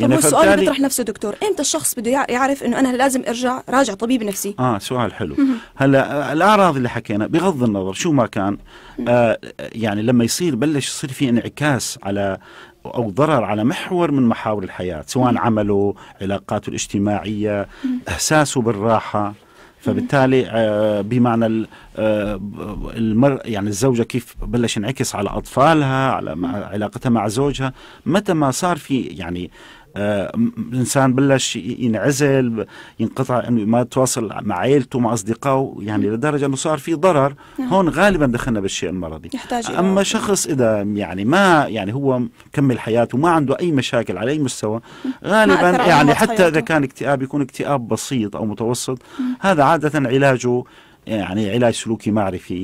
طيب يعني السؤال اللي بيطرح نفسه دكتور امتى الشخص بده يعرف انه انا لازم ارجع راجع طبيب نفسي اه سؤال حلو هلا الاعراض اللي حكينا بغض النظر شو ما كان آه يعني لما يصير بلش يصير في انعكاس على او ضرر على محور من محاور الحياه سواء عمله علاقاته الاجتماعيه احساسه بالراحه فبالتالي آه، بمعنى آه، المر يعني الزوجه كيف بلش ينعكس على اطفالها على علاقتها مع زوجها متى ما صار في يعني آه، الانسان بلش ينعزل ينقطع انه ما يتواصل مع عائلته مع اصدقائه يعني لدرجه انه صار في ضرر نعم. هون غالبا دخلنا بالشيء المرضي يحتاج اما شخص اذا يعني ما يعني هو مكمل حياته ما عنده اي مشاكل على اي مستوى غالبا يعني حتى اذا كان اكتئاب يكون اكتئاب بسيط او متوسط مم. هذا عاده علاجه يعني علاج سلوكي معرفي